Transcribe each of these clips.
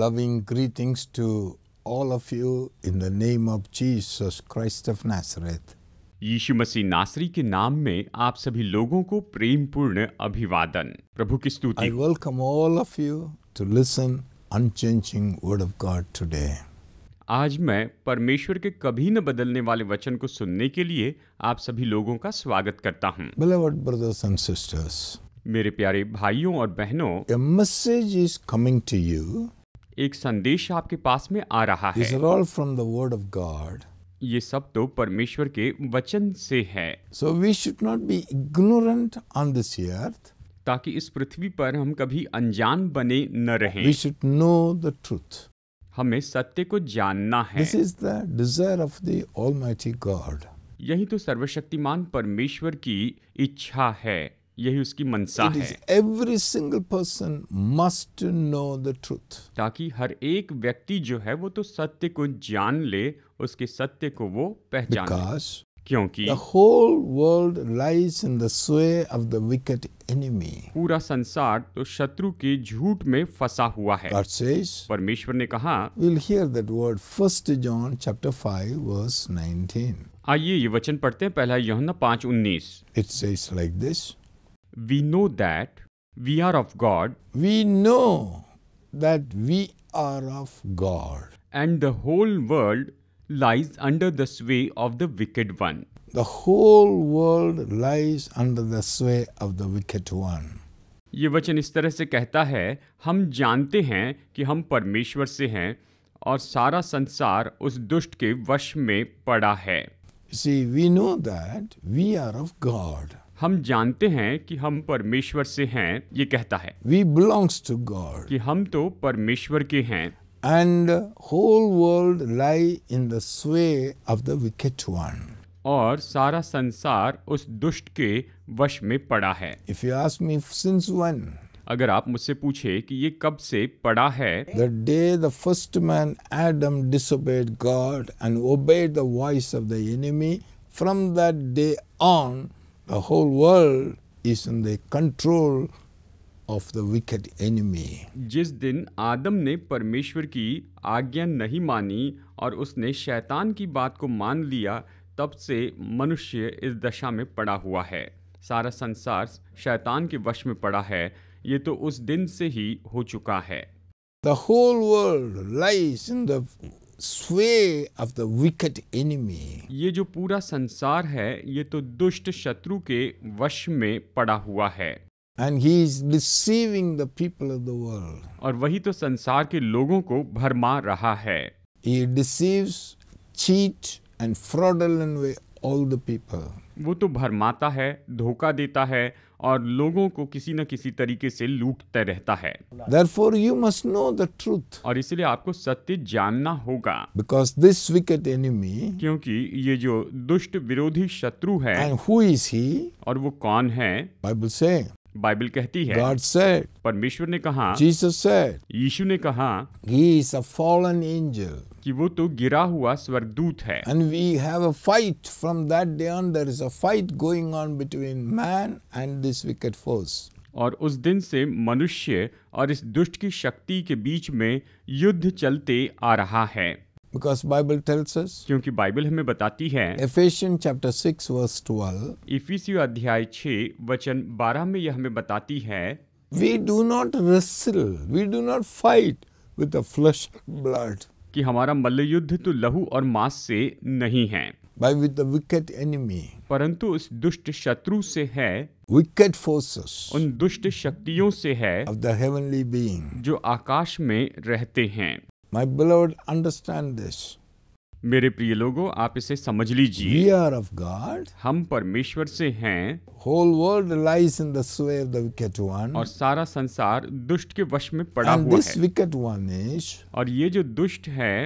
loving greetings to all of you in the name of Jesus Christ of Nazareth. यीशु मसीह नासरी के नाम में आप सभी लोगों को प्रेम पूर्ण अभिवादन प्रभु की स्तुति I welcome all of you to listen unchanging word of God today आज मैं परमेश्वर के कभी न बदलने वाले वचन को सुनने के लिए आप सभी लोगों का स्वागत करता हूं हूँ ब्रदर्स एंड सिस्टर्स मेरे प्यारे भाइयों और बहनों message is coming to you एक संदेश आपके पास में आ रहा है ये सब तो परमेश्वर के वचन से है so we should not be ignorant on this earth ताकि इस पृथ्वी पर हम कभी अनजान बने न रहें we should know the truth हमें सत्य को जानना है this is the desire of the almighty God यही तो सर्वशक्तिमान परमेश्वर की इच्छा है यही उसकी मनसा है every single person must know the truth ताकि हर एक व्यक्ति जो है वो तो सत्य को जान ले उसके सत्य को वो पहचान Because क्योंकि the whole world lies in the sway of the wicked enemy पूरा संसार तो शत्रु के झूठ में फंसा हुआ है परमेश्वर ने कहा will hear that word first John chapter 5 verse 19 आइए ये वचन पढ़ते हैं पहला यूहन्ना 5:19 it says like this We know that we are of God. We know that we are of God. And the whole world lies under the sway of the wicked one. The whole world lies under the sway of the wicked one. ये वचन इस तरह से कहता है हम जानते हैं कि हम परमेश्वर से हैं और सारा संसार उस दुष्ट के वश में पड़ा है See, we know that we are of God. हम जानते हैं कि हम परमेश्वर से हैं ये कहता है वी बिलोंग्स टू गॉड कि हम तो परमेश्वर के हैं and whole world lie in the sway of the wicked one और सारा संसार उस दुष्ट के वश में पड़ा है if you ask me since one अगर आप मुझसे पूछे कि ये कब से पड़ा है the day the first man Adam disobeyed God and obeyed the voice of the enemy from that day on The whole world is in the control of the wicked enemy. जिस दिन आदम ने परमेश्वर की आज्ञा नहीं मानी और उसने शैतान की बात को मान लिया तब से मनुष्य इस दशा में पड़ा हुआ है सारा संसार शैतान के वश में पड़ा है ये तो उस दिन से ही हो चुका है the whole world lies in the sway of the wicked enemy. ये जो पूरा संसार है ये तो दुष्ट शत्रु के वश में पड़ा हुआ है And he is deceiving the people of the world. और वही तो संसार के लोगों को भरमा रहा है He deceives, cheat and fraudulent way all the people. वो तो भरमाता है धोखा देता है और लोगों को किसी न किसी तरीके से लूटते रहता है you must know the truth. और इसलिए आपको सत्य जानना होगा Because this wicked enemy, क्योंकि ये जो दुष्ट विरोधी शत्रु है and who is he? और वो कौन है Bible say, बाइबल कहती है God said, परमेश्वर ने कहा जीसस यीशु ने कहा He is a fallen angel. कि वो तो गिरा हुआ स्वर्गदूत है and we have a fight from that day on there is a fight going on between man and this wicked force और उस दिन से मनुष्य और इस दुष्ट की शक्ति के बीच में युद्ध चलते आ रहा है Because Bible tells us, क्योंकि बाइबल हमें बताती है Ephesians chapter 6 verse 12 इफिसियो अध्याय 6 वचन 12 में यह हमें बताती है we do not wrestle, we do not fight with the flesh blood. कि हमारा मल्ल युद्ध तो लहू और मांस से नहीं है परंतु उस दुष्ट शत्रु से है विकेट फोर्सेस उन दुष्ट शक्तियों से है जो आकाश में रहते हैं माई बिलोव अंडरस्टैंड दिस मेरे प्रिय लोगों आप इसे समझ लीजिए हम परमेश्वर से हैं whole world lies in the one और सारा संसार दुष्ट के वश में पड़ा हुआ है विकेट वन इज और ये जो दुष्ट है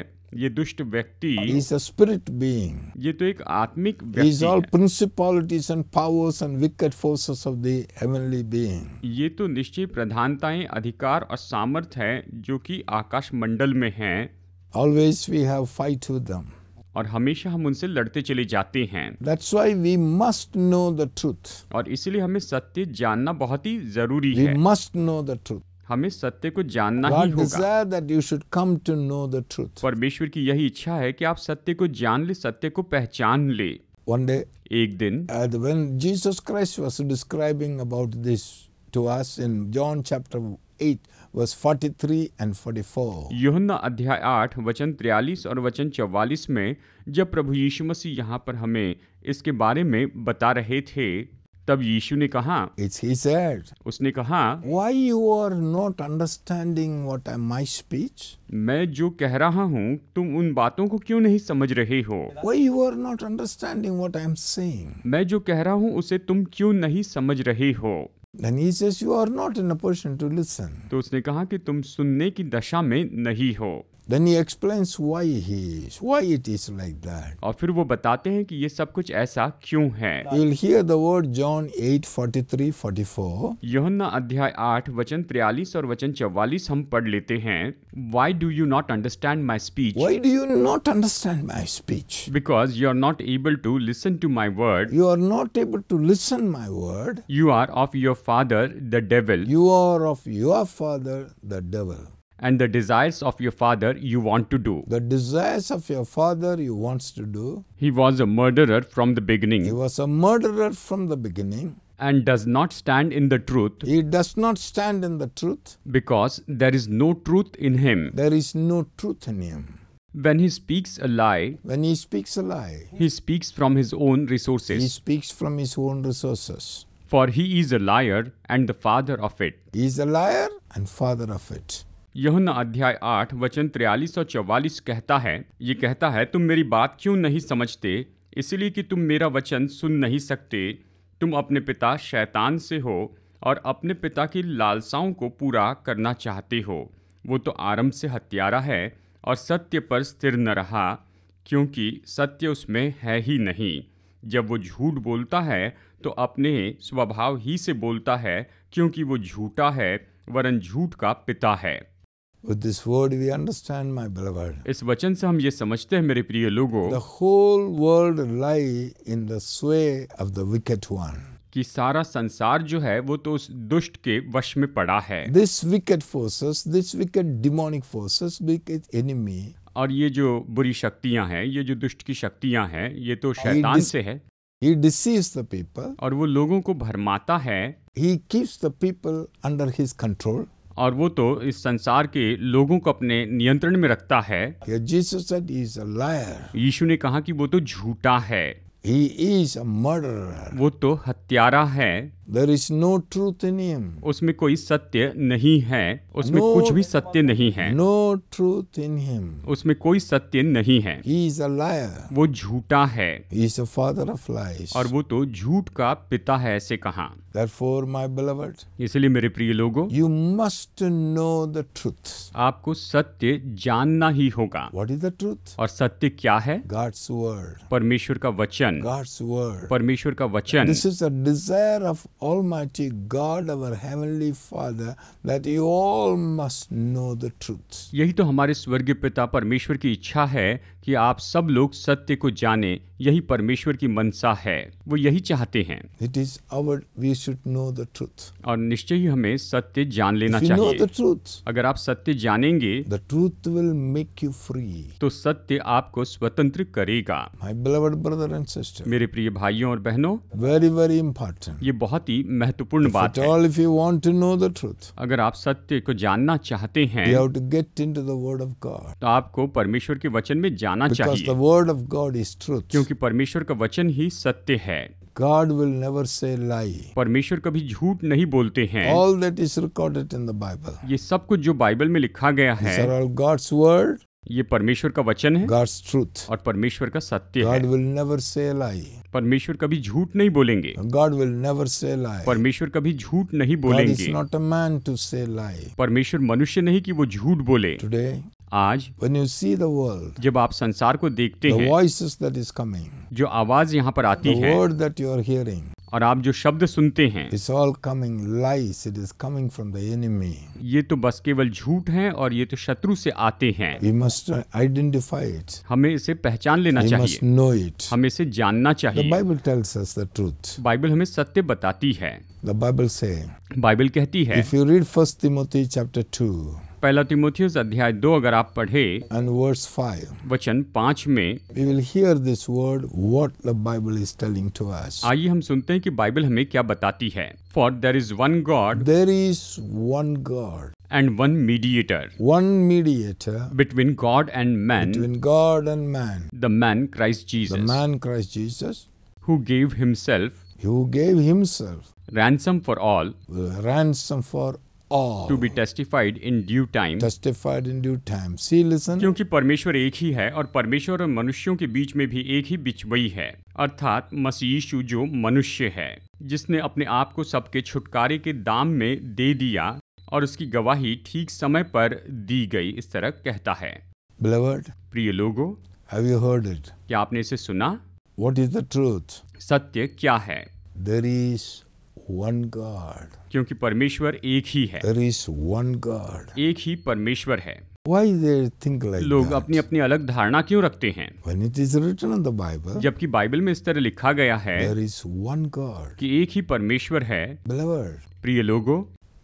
ये दुष्ट व्यक्ति इज अ स्पिरिट बीइंग ये तो एक आत्मिक व्यक्ति and powers and wicked forces of the heavenly ये तो निश्चित प्रधानताएं अधिकार और सामर्थ्य है जो कि आकाश मंडल में है always we have fight with them और हमेशा हम उनसे लड़ते चले जाते हैं That's why we must know the truth. और इसलिए हमें सत्य जानना बहुत ही जरूरी we है must know the truth. हमें सत्य को जानना God ही होगा that you should come to know the truth. परमेश्वर की यही इच्छा है कि आप सत्य को जान ले सत्य को पहचान ले One day, एक दिन uh, when Jesus Christ was describing about this to us in John chapter 8, verse 43 and 44 यूहन्ना अध्याय 8 वचन 43 और वचन 44 में जब प्रभु यीशु मसीह यहाँ पर हमें इसके बारे में बता रहे थे तब यीशु ने कहा It's he said, उसने कहा Why you are not understanding what I, my speech? मैं जो कह रहा हूँ तुम उन बातों को क्यों नहीं समझ रहे हो Why you are not understanding what I am saying? मैं जो कह रहा हूँ उसे तुम क्यों नहीं समझ रहे हो And he says, you are not in a position to listen. तो उसने कहा कि तुम सुनने की दशा में नहीं हो Then he explains why he is, why it is like that. और फिर वो बताते हैं कि ये सब कुछ ऐसा क्यों है You'll hear the word John 843 44. यूहन्ना अध्याय 8 वचन 43 और वचन 44 हम पढ़ लेते हैं Why do you not understand my speech? Why do you not understand my speech? Because you are not able to listen to my word. You are not able to listen my word. You are of your father the devil. You are of your father the devil and the desires of your father you want to do. The desires of your father you wants to do. He was a murderer from the beginning. He was a murderer from the beginning. And does not stand in the truth. He does not stand in the truth. Because there is no truth in him. There is no truth in him. When he speaks a lie, when he speaks a lie, he speaks from his own resources. He speaks from his own resources. For he is a liar and the father of it. He is a liar and father of it. यौन अध्याय आठ वचन त्रियालीस और चौवालीस कहता है ये कहता है तुम मेरी बात क्यों नहीं समझते इसलिए कि तुम मेरा वचन सुन नहीं सकते तुम अपने पिता शैतान से हो और अपने पिता की लालसाओं को पूरा करना चाहते हो वो तो आरंभ से हत्यारा है और सत्य पर स्थिर न रहा क्योंकि सत्य उसमें है ही नहीं जब वो झूठ बोलता है तो अपने स्वभाव ही से बोलता है क्योंकि वो झूठा है वरन झूठ का पिता है इस वचन से हम ये समझते हैं मेरे प्रिय लोगों the whole world lie in the sway of the wicked one कि सारा संसार जो है वो तो उस दुष्ट के वश में पड़ा है this wicked forces this wicked demonic forces wicked enemy और ये जो बुरी शक्तियां हैं ये जो दुष्ट की शक्तियां हैं ये तो शैतान से है ही डिसीव्स द पीपल और वो लोगों को भरमाता है he keeps the people under his control और वो तो इस संसार के लोगों को अपने नियंत्रण में रखता है यीशु ने कहा कि वो तो झूठा है He is a murderer. वो तो हत्यारा है there is no truth in him उसमें कोई सत्य नहीं है उसमें no, कुछ भी सत्य नहीं है नो ट्रूथ इन हिम उसमें कोई सत्य नहीं है इज अ लायर वो झूठा है is a father of lies और वो तो झूठ का पिता है ऐसे कहा Therefore, my beloved, इसलिए मेरे प्रिय लोगों you must know the truth आपको सत्य जानना ही होगा वॉट इज द ट्रूथ और सत्य क्या है गॉड्स वर्ड परमेश्वर का वचन गॉड्स वर्ड परमेश्वर का वचन this is a desire of Almighty God, our Heavenly Father, that you all must know the truth. यही तो हमारे स्वर्गीय पिता परमेश्वर की इच्छा है कि आप सब लोग सत्य को जाने यही परमेश्वर की मनसा है वो यही चाहते हैं it is our we should know the truth और निश्चय ही हमें सत्य जान लेना चाहिए नो द ट्रूथ अगर आप सत्य जानेंगे the truth will make you free तो सत्य आपको स्वतंत्र करेगा my beloved brother and sister मेरे प्रिय भाइयों और बहनों वेरी वेरी इंपॉर्टेंट ये बहुत ही महत्वपूर्ण बात है all if you want to know the truth अगर आप सत्य को जानना चाहते हैं you have to get into the word of God तो आपको परमेश्वर के वचन में जान जाना चाहिए word of God is truth क्योंकि परमेश्वर का वचन ही सत्य है God will never say lie. परमेश्वर कभी झूठ नहीं बोलते हैं All that is recorded in the Bible. ये सब कुछ जो बाइबल में लिखा गया है God's word. ये परमेश्वर का वचन है God's truth. और परमेश्वर का सत्य God है. will never say lie. परमेश्वर कभी झूठ नहीं बोलेंगे God will never say lie. परमेश्वर कभी झूठ नहीं बोलेंगे परमेश्वर मनुष्य नहीं कि वो झूठ बोले Today. आज When you see the world, जब आप संसार को देखते the हैं voices that is coming, जो आवाज यहाँ पर आती the है word that you are hearing, और आप जो शब्द सुनते हैं it's all coming lies. It is coming from the enemy. ये तो बस केवल झूठ है और ये तो शत्रु से आते हैं We must identify it. हमें इसे पहचान लेना We must चाहिए know it. हमें इसे जानना The चाहिए Bible tells us the truth. Bible हमें सत्य बताती है The Bible says, बाइबल कहती है if you read 1 Timothy chapter 2, पहला तिमोथियस अध्याय दो अगर आप पढ़े एंड वर्स फाइव वचन पाँच में we will hear this word what the Bible is telling to us आइए हम सुनते हैं कि बाइबल हमें क्या बताती है for there is one God there is one God and one mediator. One mediator between God and man. Between God and man. The man Christ Jesus. The man Christ Jesus. Who gave himself. Who gave himself. Ransom for all. Ransom for all to be testified in due time testified in due time see listen क्योंकि परमेश्वर एक ही है और परमेश्वर और मनुष्यों के बीच में भी एक ही बिचवई है अर्थात मसीह जो मनुष्य है जिसने अपने आप को सबके छुटकारे के दाम में दे दिया और उसकी गवाही ठीक समय पर दी गई इस तरह कहता है Beloved, प्रिय लोगों Have you heard it? क्या आपने इसे सुना What इज the truth? सत्य क्या है There is वन गॉड क्योंकि परमेश्वर एक ही है देयर इज वन गॉड एक ही परमेश्वर है Why they think like लोग that? अपनी अपनी अलग धारणा क्यों रखते हैं When it is written in the Bible, जबकि बाइबल में इस तरह लिखा गया है there is one God. कि एक ही परमेश्वर है प्रिय लोगों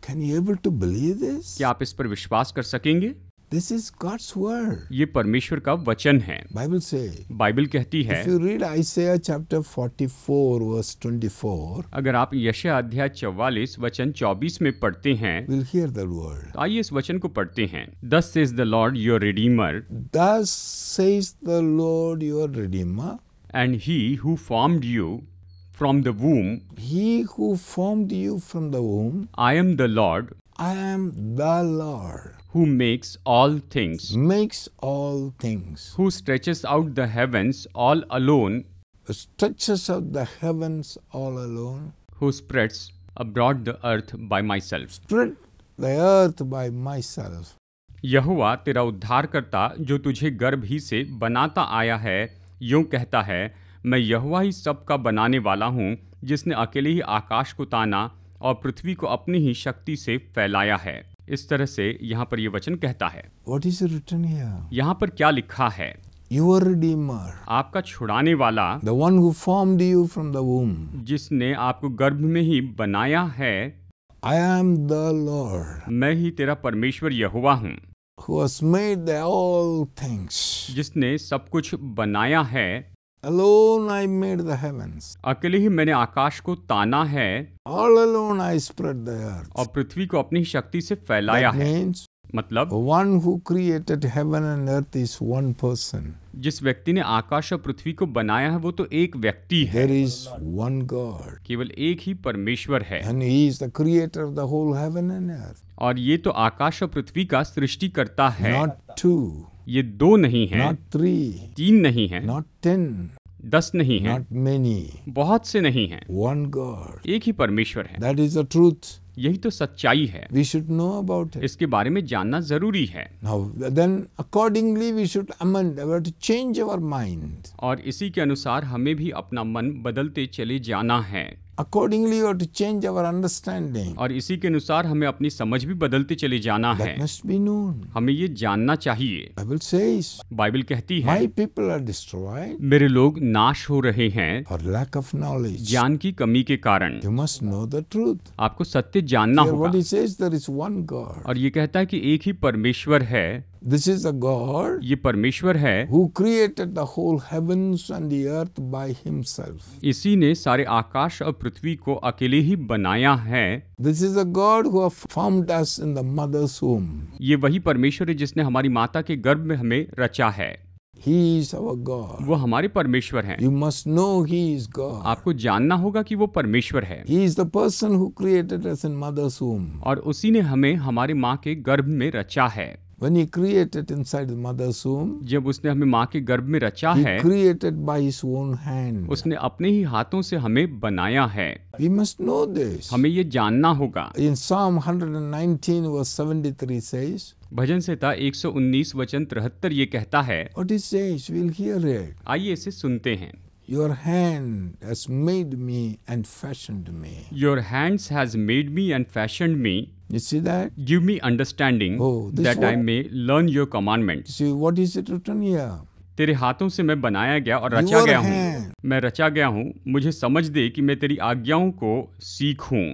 Can you able to believe this? क्या आप इस पर विश्वास कर सकेंगे This is God's word. ये परमेश्वर का वचन है Bible say, बाइबल कहती है If you read Isaiah chapter 44 verse 24, अगर आप यशा अध्याय 44 वचन 24 में पढ़ते हैं we'll hear the word. आइए इस वचन को पढ़ते हैं Thus says the Lord your Redeemer. Thus says the Lord your Redeemer. And he who formed you from the womb. He who formed you from the womb. I am the Lord. I am the Lord. who makes all things, makes all things, who stretches out the heavens all alone, stretches out the heavens all alone, who spreads abroad the earth by myself, spread the earth by myself. Yahweh तेरा उद्धारकर्ता जो तुझे गर्भ ही से बनाता आया है यूं कहता है मैं यहुआ ही सब का बनाने वाला हूँ जिसने अकेले ही आकाश को ताना और पृथ्वी को अपनी ही शक्ति से फैलाया है इस तरह से यहाँ पर ये वचन कहता है What is written here? यहाँ पर क्या लिखा है Your Redeemer, आपका छुड़ाने वाला the one who formed you from the womb, जिसने आपको गर्भ में ही बनाया है I am the Lord, मैं ही तेरा परमेश्वर यहोवा हूँ who has made the all things. जिसने सब कुछ बनाया है Alone I made the heavens. अकेले ही मैंने आकाश को ताना है All alone I spread the earth. और पृथ्वी को अपनी शक्ति से फैलाया That है means, मतलब one who created heaven and earth is one person. जिस व्यक्ति ने आकाश और पृथ्वी को बनाया है वो तो एक व्यक्ति है There is one God. केवल एक ही परमेश्वर है And he is the creator of the whole heaven and earth. और ये तो आकाश और पृथ्वी का सृष्टि करता है Not two. ये दो नहीं है थ्री तीन नहीं है नॉट टेन दस नहीं है नॉट मेनी बहुत से नहीं है वन गॉड एक ही परमेश्वर है दैट इज द ट्रूथ यही तो सच्चाई है वी शुड नो अबाउट इसके बारे में जानना जरूरी है then accordingly we should amend to change our mind और इसी के अनुसार हमें भी अपना मन बदलते चले जाना है अकॉर्डिंगली और टू चेंज अवर अंडरस्टैंडिंग और इसी के अनुसार हमें अपनी समझ भी बदलते चले जाना है must be known. हमें ये जानना चाहिए बाइबल says, बाइबल कहती है My पीपल आर destroyed, मेरे लोग नाश हो रहे हैं for लैक ऑफ नॉलेज ज्ञान की कमी के कारण you must know the truth आपको सत्य जानना Here what होगा he says, there is one और ये कहता है कि एक ही परमेश्वर है This is a God. ये परमेश्वर है. Who created the whole heavens and the earth by himself. इसी ने सारे आकाश और पृथ्वी को अकेले ही बनाया है. This is a God who formed us in the mother's womb. ये वही परमेश्वर है जिसने हमारी माता के गर्भ में हमें रचा है. He is our God. वो हमारे परमेश्वर हैं। You must know He is God. आपको जानना होगा कि वो परमेश्वर है He is the person who created us in mother's womb. और उसी ने हमें हमारे माँ के गर्भ में रचा है When he created inside the mother's womb, जब उसने हमें माँ के गर्भ में रचा he है created by his own hand. उसने अपने ही हाथों से हमें बनाया है We must know this. हमें ये जानना होगा In Psalm 119 verse 73 says, भजन संहिता 119 वचन 73 ये कहता है What it says, we'll hear it. आइए इसे सुनते हैं Your hand has made me and fashioned me. Your hands has made me and fashioned me. You see that? Give me understanding oh, that one? I may learn your commandments. See what is it written here? तेरे हाथों से मैं बनाया गया और रचा गया हूँ मैं रचा गया हूँ मुझे समझ दे कि मैं तेरी आज्ञाओं को सीखूं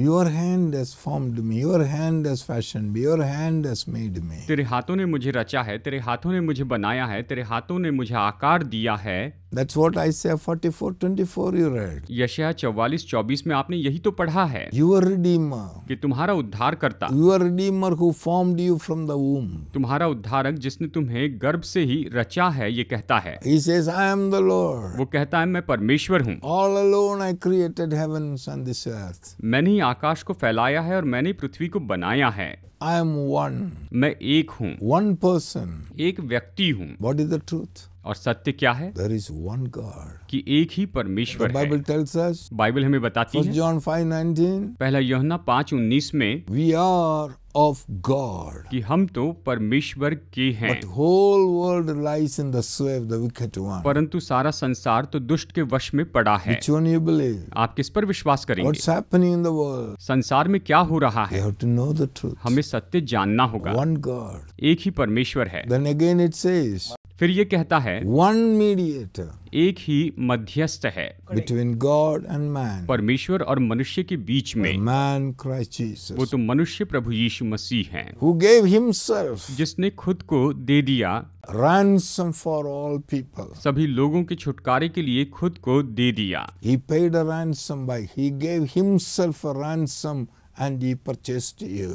your hand has formed me your hand has fashion me your hand has made me तेरे हाथों ने मुझे रचा है तेरे हाथों ने मुझे बनाया है तेरे हाथों ने मुझे आकार दिया है That's what I say 44 24 you read. यशया 44 24 में आपने यही तो पढ़ा है Your redeemer. कि तुम्हारा उद्धार करता Your redeemer who formed you from the womb. तुम्हारा उद्धारक जिसने तुम्हें गर्भ से ही रचा है ये कहता है He says, I am the Lord. वो कहता है मैं परमेश्वर हूँ All alone I created heavens and this earth. मैंने आकाश को फैलाया है और मैंने पृथ्वी को बनाया है आई एम वन मैं एक हूँ वन पर्सन एक व्यक्ति हूँ वॉट इज द ट्रूथ और सत्य क्या है देर इज वन गॉड कि एक ही परमेश्वर बाइबल टेल्स बाइबल हमें बताती है जॉन 5:19 पहला यूहन्ना उन्नीस में वी आर of God. कि हम तो परमेश्वर के हैं. But whole world lies in the sway of the wicked one. परंतु सारा संसार तो दुष्ट के वश में पड़ा है. Which one you believe? आप किस पर विश्वास करेंगे? What's happening in the world? संसार में क्या हो रहा है? You have to know the truth. हमें सत्य जानना होगा. One God. एक ही परमेश्वर है. Then again it says. फिर ये कहता है वन मीडिएटर एक ही मध्यस्थ है बिटवीन गॉड एंड मैन परमेश्वर और मनुष्य के बीच में मैन क्राइस्ट वो तो मनुष्य प्रभु यीशु मसीह हैं हु गेव हिमसेल्फ जिसने खुद को दे दिया ransom फॉर ऑल पीपल सभी लोगों के छुटकारे के लिए खुद को दे दिया he paid a ransom by he gave himself a ransom and he purchased you.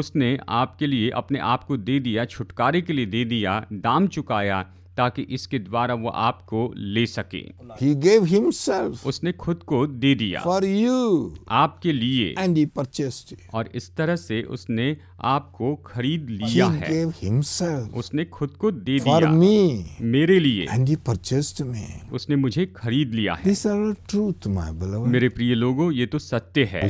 उसने आपके लिए अपने आप को दे दिया छुटकारे के लिए दे दिया दाम चुकाया ताकि इसके द्वारा वो आपको ले सके He gave himself उसने खुद को दे दिया for you आपके लिए and he purchased it. और इस तरह से उसने आपको खरीद लिया है उसने खुद को दे दिया me, मेरे लिए उसने मुझे खरीद लिया है truth, मेरे प्रिय लोगों ये तो सत्य है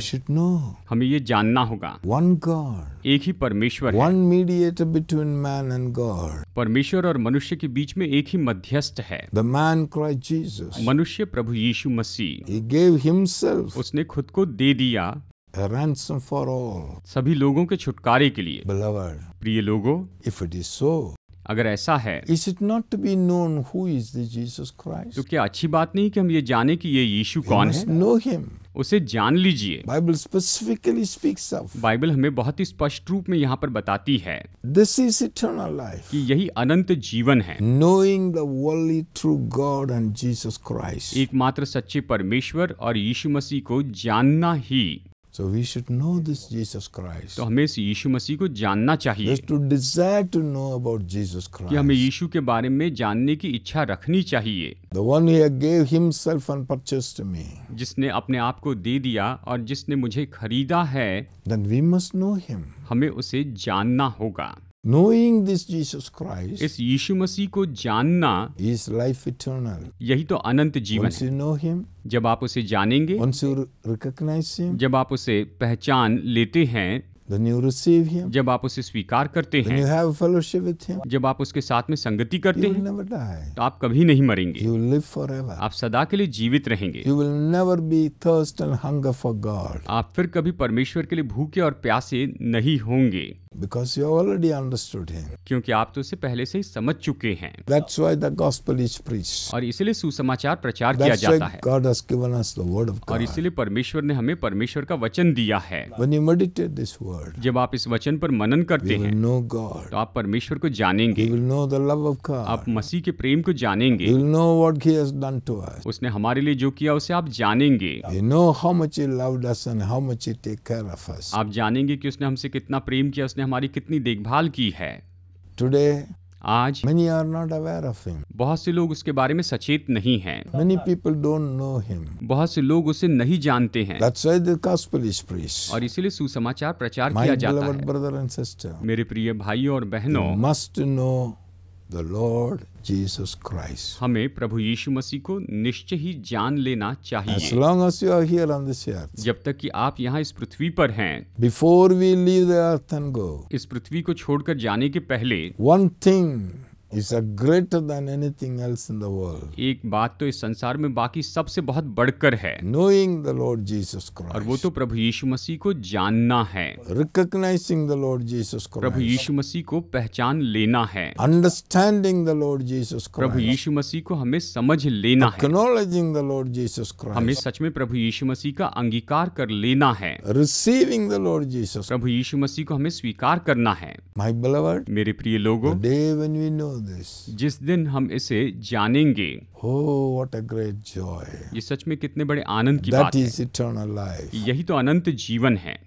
हमें ये जानना होगा वन गॉड एक ही परमेश्वर one mediate between man and God परमेश्वर और मनुष्य के बीच में एक ही मध्यस्थ है द मैन क्राइस्ट जीसस मनुष्य प्रभु यीशु मसीह ही गेव हिमसेल्फ उसने खुद को दे दिया ransom for all. सभी लोगों के छुटकारे के लिए Beloved, प्रिय लोगों इफ इट इज सो अगर ऐसा है is it not to be known who is the तो क्या अच्छी बात नहीं कि हम ये जाने कि ये यीशु कौन है नो हिम उसे जान लीजिए Bible specifically speaks of Bible हमें बहुत ही स्पष्ट रूप में यहाँ पर बताती है दिस इज इटर्नल लाइफ कि यही अनंत जीवन है knowing the true God and Jesus Christ एकमात्र सच्चे परमेश्वर और यीशु मसीह को जानना ही So we should know this Jesus Christ. तो हमें इस यीशु मसीह को जानना चाहिए to desire to know about Jesus Christ. कि हमें यीशु के बारे में जानने की इच्छा रखनी चाहिए The one who gave himself and purchased me. जिसने अपने आप को दे दिया और जिसने मुझे खरीदा है Then we must know him. हमें उसे जानना होगा knowing this jesus christ इस यीशु मसीह को जानना is life eternal यही तो अनंत जीवन once you know him जब आप उसे जानेंगे once you recognize him जब आप उसे पहचान लेते हैं Then you receive him. जब आप उसे स्वीकार करते Then हैं you have fellowship with him. जब आप उसके साथ में संगति करते You will हैं never die. तो आप कभी नहीं मरेंगे You will live forever. आप सदा के लिए जीवित रहेंगे You will never be thirst and hunger for God आप फिर कभी परमेश्वर के लिए भूखे और प्यासे नहीं होंगे because you have already understood him. क्योंकि आप तो उसे पहले से ही समझ चुके हैं That's why the gospel is preached. और इसीलिए सुसमाचार प्रचार किया That's जाता why है God has given us the word of और God. इसीलिए परमेश्वर ने हमें परमेश्वर का वचन दिया है When you meditate this word, जब आप इस वचन पर मनन करते हैं तो आप परमेश्वर को जानेंगे आप मसीह के प्रेम को जानेंगे उसने हमारे लिए जो किया उसे आप जानेंगे आप जानेंगे कि उसने हमसे कितना प्रेम किया उसने हमारी कितनी देखभाल की है टुडे आज many are not aware of him बहुत से लोग उसके बारे में सचेत नहीं हैं many people don't know him बहुत से लोग उसे नहीं जानते हैं that's why the gospel is preached और इसीलिए सुसमाचार प्रचार किया जाता है एंड सिस्टर मेरे प्रिय भाइयों और बहनों must know the Lord Jesus Christ हमें प्रभु यीशु मसीह को निश्चय ही जान लेना चाहिए as long as you are here on this earth, जब तक कि आप यहाँ इस पृथ्वी पर हैं before we leave the earth and go इस पृथ्वी को छोड़कर जाने के पहले one thing is a greater than anything else in the world एक बात तो इस संसार में बाकी सबसे बहुत बढ़कर है knowing the Lord Jesus Christ और वो तो प्रभु यीशु मसीह को जानना है recognising the Lord Jesus Christ प्रभु यीशु मसीह को पहचान लेना है understanding the Lord Jesus Christ प्रभु यीशु मसीह को हमें समझ लेना है acknowledging the Lord Jesus Christ हमें सच में प्रभु यीशु मसीह का अंगीकार कर लेना है रिसीविंग द लॉर्ड जीसस प्रभु यीशु मसीह को हमें स्वीकार करना है माय बिलवर्ड मेरे प्रिय लोगों डे व्हेन वी नो जिस दिन हम इसे जानेंगे हो व्हाट अ ग्रेट जॉय ये सच में कितने बड़े आनंद की बात है life. यही तो अनंत जीवन है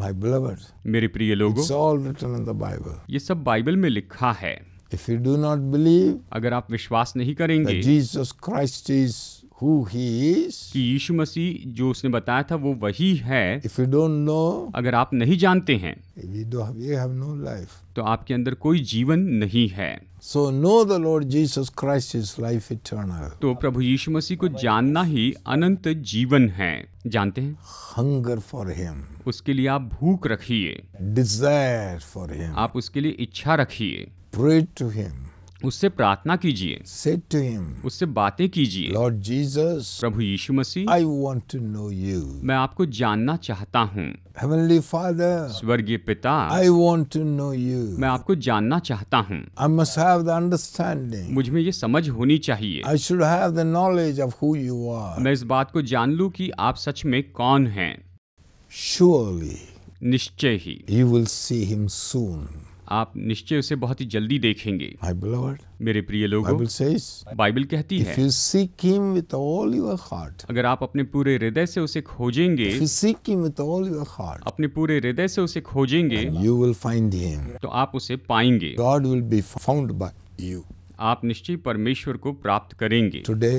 My beloved, मेरे प्रिय लोगों, it's ये सब बाइबल में लिखा है If you do not believe, अगर आप विश्वास नहीं करेंगे that Jesus Christ is who he is कि यीशु मसीह जो उसने बताया था वो वही है if you don't know अगर आप नहीं जानते हैं we don't have, we have no life तो आपके अंदर कोई जीवन नहीं है so know the Lord Jesus Christ is life eternal तो प्रभु यीशु मसीह को जानना ही अनंत जीवन है जानते हैं hunger for him उसके लिए आप भूख रखिए desire for him आप उसके लिए इच्छा रखिए pray to him उससे प्रार्थना कीजिए उससे बातें कीजिए लॉर्ड जीजस प्रभु यीशु मसीह I want to know you मैं आपको जानना चाहता हूँ हेवनली फादर स्वर्गीय पिता I want to know you मैं आपको जानना चाहता हूँ I must have the understanding मुझ में ये समझ होनी चाहिए I should have the knowledge of who you are मैं इस बात को जान लू की आप सच में कौन है श्योरली निश्चय ही you will see him soon आप निश्चय उसे बहुत ही जल्दी देखेंगे मेरे प्रिय लोगों बाइबल कहती है heart, अगर आप अपने पूरे हृदय से उसे खोजेंगे heart, अपने पूरे हृदय से उसे खोजेंगे यू विल फाइंड तो आप उसे पाएंगे God will be found by you आप निश्चय परमेश्वर को प्राप्त करेंगे टुडे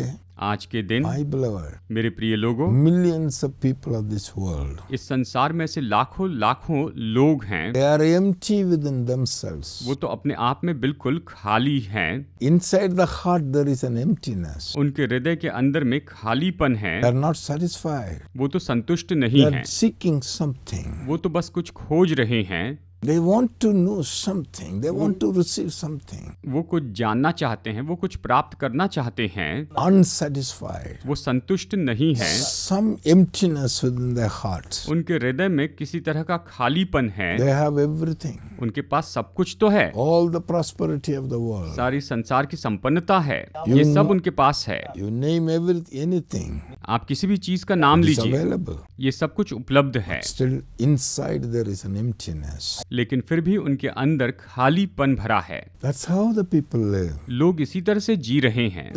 आज के दिन beloved, मेरे प्रिय लोगों millions of people of this world इस संसार में से लाखों लाखों लोग हैं are empty within themselves वो तो अपने आप में बिल्कुल खाली हैं inside the heart there is an emptiness उनके हृदय के अंदर में खालीपन है दे आर नॉट सैटिस्फाइड वो तो संतुष्ट नहीं हैं सीकिंग है वो तो बस कुछ खोज रहे हैं They want to know something. They want to receive something. वो कुछ जानना चाहते हैं वो कुछ प्राप्त करना चाहते हैं Unsatisfied. वो संतुष्ट नहीं है Some emptiness within their heart. उनके हृदय में किसी तरह का खालीपन है They have everything. उनके पास सब कुछ तो है all the prosperity of the world सारी संसार की संपन्नता है you ये सब उनके पास है यू name everything, आप किसी भी चीज का नाम लीजिए ये सब कुछ उपलब्ध है लेकिन फिर भी उनके अंदर खालीपन भरा है लोग इसी तरह से जी रहे हैं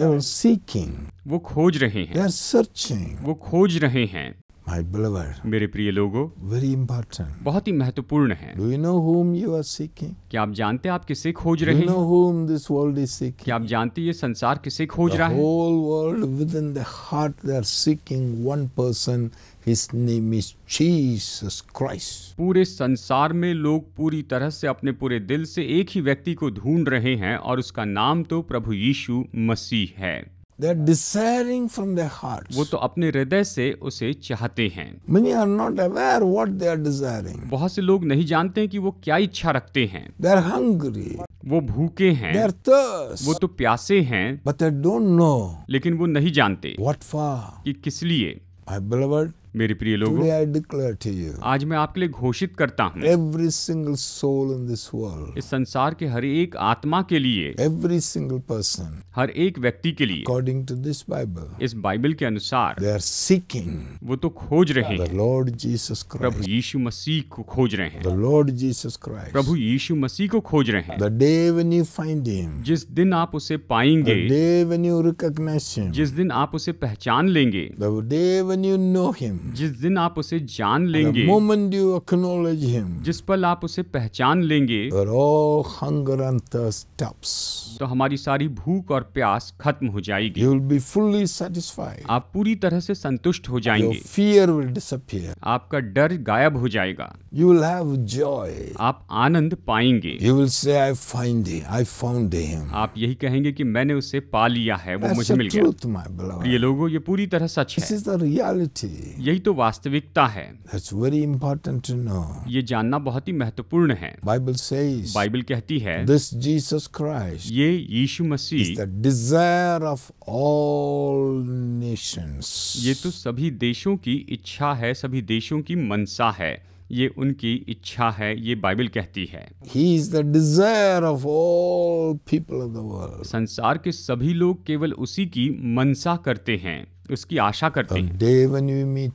वो खोज रहे हैं वो खोज रहे हैं मेरे प्रिय लोगों वेरी इंपॉर्टेंट बहुत ही महत्वपूर्ण है do you know whom you are seeking क्या आप जानते हैं आपके सिख खोज रहे know whom this world is seek क्या आप जानते हैं ये संसार किसे खोज रहा है whole world within the they are seeking one person His name is Jesus Christ. पूरे संसार में लोग पूरी तरह से अपने पूरे दिल से एक ही व्यक्ति को ढूंढ रहे हैं और उसका नाम तो प्रभु यीशु मसीह है डिसरिंग फ्रॉम द हार्ट वो तो अपने हृदय से उसे चाहते हैं many are not aware what they are desiring बहुत से लोग नहीं जानते कि वो क्या इच्छा रखते हैं दे आर हंग्री वो भूखे हैं वो तो प्यासे हैं बट दे डोंट नो लेकिन वो नहीं जानते व्हाट फॉर कि किस लिए माय बिलवर्ड मेरे प्रिय लोगों आज मैं आपके लिए घोषित करता हूँ every single soul in this world इस संसार के हर एक आत्मा के लिए एवरी सिंगल पर्सन हर एक व्यक्ति के लिए अकॉर्डिंग टू दिस बाइबल इस बाइबल के अनुसार दे आर सीकिंग वो तो खोज रहे हैं लॉर्ड जीसस प्रभु यीशु मसीह को खोज रहे हैं लॉर्ड जीसस क्राइस्ट प्रभु यीशु मसीह को खोज रहे हैं the day when you find him जिस दिन आप उसे पाएंगे day when you recognise him जिस दिन आप उसे पहचान लेंगे the day when you know him जिस दिन आप उसे जान लेंगे जिस पल आप उसे पहचान लेंगे तो हमारी सारी भूख और प्यास खत्म हो जाएगी आप पूरी तरह से संतुष्ट हो जाएंगे फियर विल डिसअपियर आपका डर गायब हो जाएगा यू विल हैव जॉय आप आनंद पाएंगे you will say I find I found आप यही कहेंगे कि मैंने उसे पा लिया है वो मुझे मिल गया ये लोगों ये पूरी तरह सच This है यही तो वास्तविकता है ये जानना बहुत ही महत्वपूर्ण है बाइबल से बाइबल कहती है दिस जीसस क्राइस्ट ये यीशु मसीह डिजायर ऑफ ऑल नेशंस ये तो सभी देशों की इच्छा है सभी देशों की मनसा है ये उनकी इच्छा है ये बाइबल कहती है he is the desire of all people of the world संसार के सभी लोग केवल उसी की मनसा करते हैं उसकी आशा करते हैं डे वन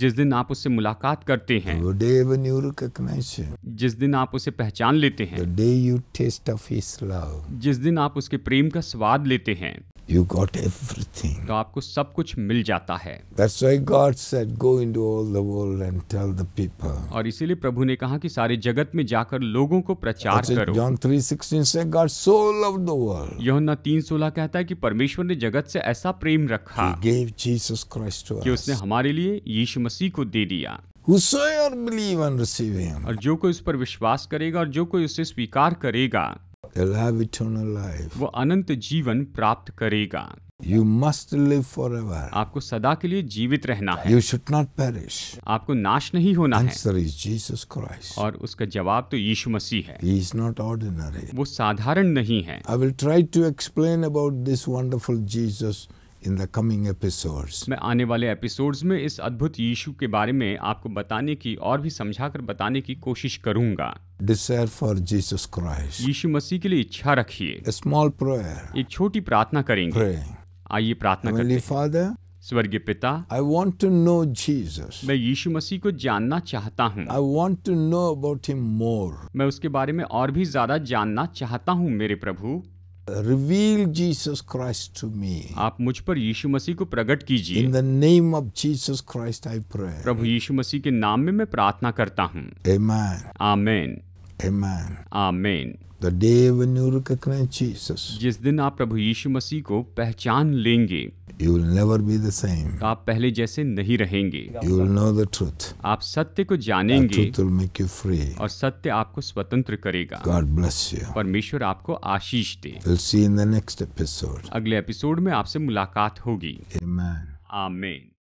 जिस दिन आप उससे मुलाकात करते हैं वो डे जिस दिन आप उसे पहचान लेते हैं day you taste of his जिस दिन आप उसके प्रेम का स्वाद लेते हैं यू गॉट एवरीथिंग तो आपको सब कुछ मिल जाता है और इसीलिए प्रभु ने कहा कि सारे जगत में जाकर लोगों को प्रचार That's करो जॉन कहता है कि परमेश्वर ने जगत से ऐसा प्रेम रखा ही कि उसने हमारे लिए यीशु मसीह को दे दिया और जो कोई उस पर विश्वास करेगा और जो कोई उसे स्वीकार करेगा अनंत जीवन प्राप्त करेगा you must live forever आपको सदा के लिए जीवित रहना है यू शुड नॉट पेरिश आपको नाश नहीं होना Answer है जीसस क्राइस्ट और उसका जवाब तो यीशु मसीह है He is not ordinary. वो साधारण नहीं है I will try to explain about this wonderful Jesus in the coming episodes मैं आने वाले एपिसोड्स में इस अद्भुत यीशु के बारे में आपको बताने की और भी समझाकर बताने की कोशिश करूंगा डिसर फॉर जीसस क्राइस्ट यीशु मसीह के लिए इच्छा रखिए स्मॉल प्रेयर एक छोटी प्रार्थना करेंगे आइए प्रार्थना करें फादर स्वर्गीय पिता I want to know Jesus मैं यीशु मसीह को जानना चाहता हूँ I want to know about him more मैं उसके बारे में और भी ज्यादा जानना चाहता हूँ मेरे प्रभु reveal Jesus Christ to me आप मुझ पर यीशु मसीह को प्रकट कीजिए in the name of Jesus Christ I pray प्रभु यीशु मसीह के नाम में मैं प्रार्थना करता हूँ आमेन Amen. Amen. The day when you recognize Jesus, जिस दिन आप प्रभु यीशु मसीह को पहचान लेंगे you will never be the same. आप पहले जैसे नहीं रहेंगे you will know the truth. आप सत्य को जानेंगे the truth will make you free. और सत्य आपको स्वतंत्र करेगा God bless you. परमेश्वर आपको आशीष दे we'll see in the next episode. अगले एपिसोड में आपसे मुलाकात होगी Amen. Amen.